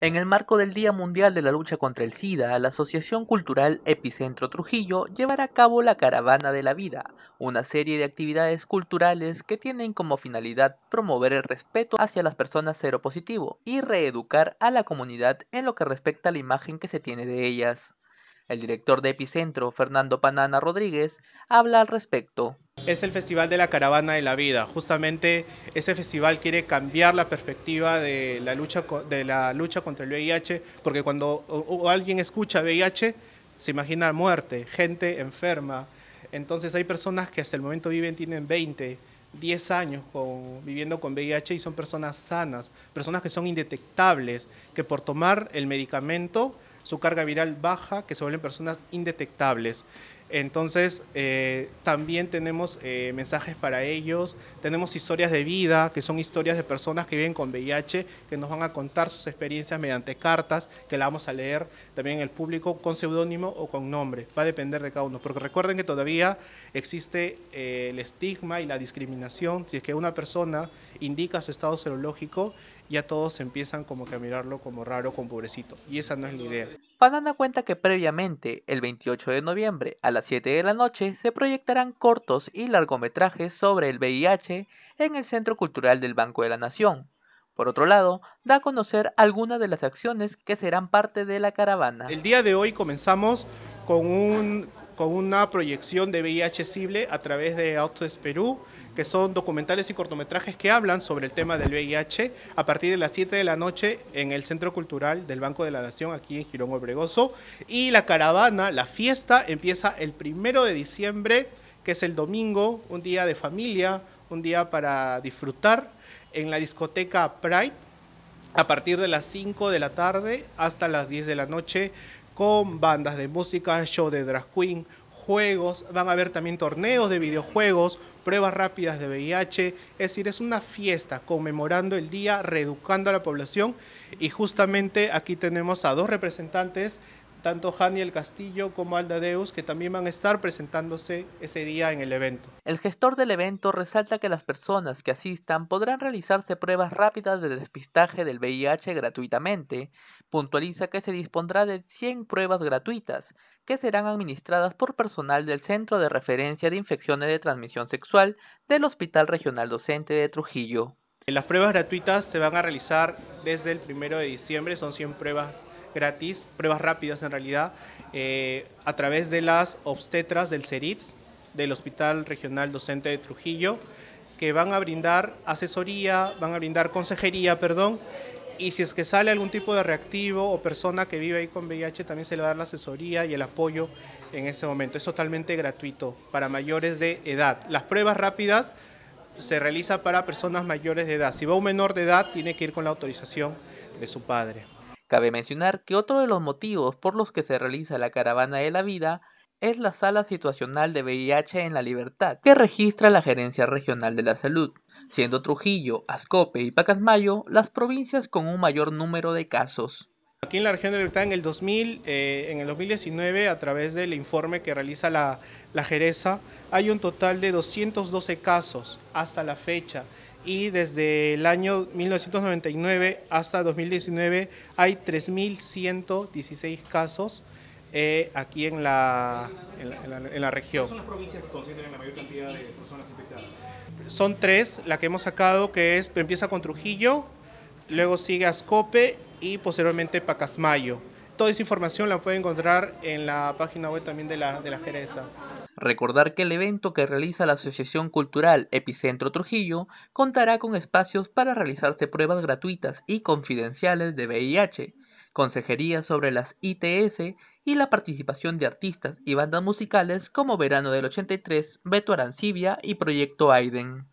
En el marco del Día Mundial de la Lucha contra el SIDA, la Asociación Cultural Epicentro Trujillo llevará a cabo la Caravana de la Vida, una serie de actividades culturales que tienen como finalidad promover el respeto hacia las personas positivo y reeducar a la comunidad en lo que respecta a la imagen que se tiene de ellas. El director de Epicentro, Fernando Panana Rodríguez, habla al respecto. Es el Festival de la Caravana de la Vida. Justamente ese festival quiere cambiar la perspectiva de la lucha, de la lucha contra el VIH, porque cuando alguien escucha VIH, se imagina muerte, gente enferma. Entonces hay personas que hasta el momento viven, tienen 20, 10 años viviendo con VIH y son personas sanas, personas que son indetectables, que por tomar el medicamento su carga viral baja, que se vuelven personas indetectables. Entonces, eh, también tenemos eh, mensajes para ellos, tenemos historias de vida, que son historias de personas que viven con VIH, que nos van a contar sus experiencias mediante cartas, que la vamos a leer también en el público con seudónimo o con nombre, va a depender de cada uno, porque recuerden que todavía existe eh, el estigma y la discriminación, si es que una persona indica su estado serológico, ya todos empiezan como que a mirarlo como raro, como pobrecito, y esa no es la idea. Panana cuenta que previamente, el 28 de noviembre a las 7 de la noche, se proyectarán cortos y largometrajes sobre el VIH en el Centro Cultural del Banco de la Nación. Por otro lado, da a conocer algunas de las acciones que serán parte de la caravana. El día de hoy comenzamos con un con una proyección de VIH Cible a través de Autos Perú, que son documentales y cortometrajes que hablan sobre el tema del VIH a partir de las 7 de la noche en el Centro Cultural del Banco de la Nación, aquí en Jirón Obregoso. Y la caravana, la fiesta, empieza el primero de diciembre, que es el domingo, un día de familia, un día para disfrutar, en la discoteca Pride, a partir de las 5 de la tarde hasta las 10 de la noche con bandas de música, show de drag queen, juegos, van a haber también torneos de videojuegos, pruebas rápidas de VIH, es decir, es una fiesta conmemorando el día, reeducando a la población y justamente aquí tenemos a dos representantes tanto El Castillo como Aldadeus, que también van a estar presentándose ese día en el evento. El gestor del evento resalta que las personas que asistan podrán realizarse pruebas rápidas de despistaje del VIH gratuitamente. Puntualiza que se dispondrá de 100 pruebas gratuitas, que serán administradas por personal del Centro de Referencia de Infecciones de Transmisión Sexual del Hospital Regional Docente de Trujillo. Eh, las pruebas gratuitas se van a realizar desde el primero de diciembre, son 100 pruebas gratis, pruebas rápidas en realidad, eh, a través de las obstetras del CERITS, del Hospital Regional Docente de Trujillo, que van a brindar asesoría, van a brindar consejería, perdón, y si es que sale algún tipo de reactivo o persona que vive ahí con VIH, también se le va a dar la asesoría y el apoyo en ese momento. Es totalmente gratuito para mayores de edad. Las pruebas rápidas se realiza para personas mayores de edad. Si va un menor de edad, tiene que ir con la autorización de su padre. Cabe mencionar que otro de los motivos por los que se realiza la Caravana de la Vida es la sala situacional de VIH en la Libertad, que registra la Gerencia Regional de la Salud, siendo Trujillo, Ascope y Pacasmayo las provincias con un mayor número de casos. Aquí en la región de Libertad en el 2000, eh, en el 2019, a través del informe que realiza la, la Jereza, hay un total de 212 casos hasta la fecha y desde el año 1999 hasta 2019 hay 3.116 casos eh, aquí en la, en, región. ¿Cuáles son las provincias que concentran la mayor cantidad de personas infectadas? Son tres, la que hemos sacado que es, empieza con Trujillo, luego sigue Ascope y posteriormente Pacasmayo. Toda esa información la puede encontrar en la página web también de la, de la Jereza. Recordar que el evento que realiza la Asociación Cultural Epicentro Trujillo contará con espacios para realizarse pruebas gratuitas y confidenciales de VIH, consejería sobre las ITS y la participación de artistas y bandas musicales como Verano del 83, Beto Arancibia y Proyecto Aiden.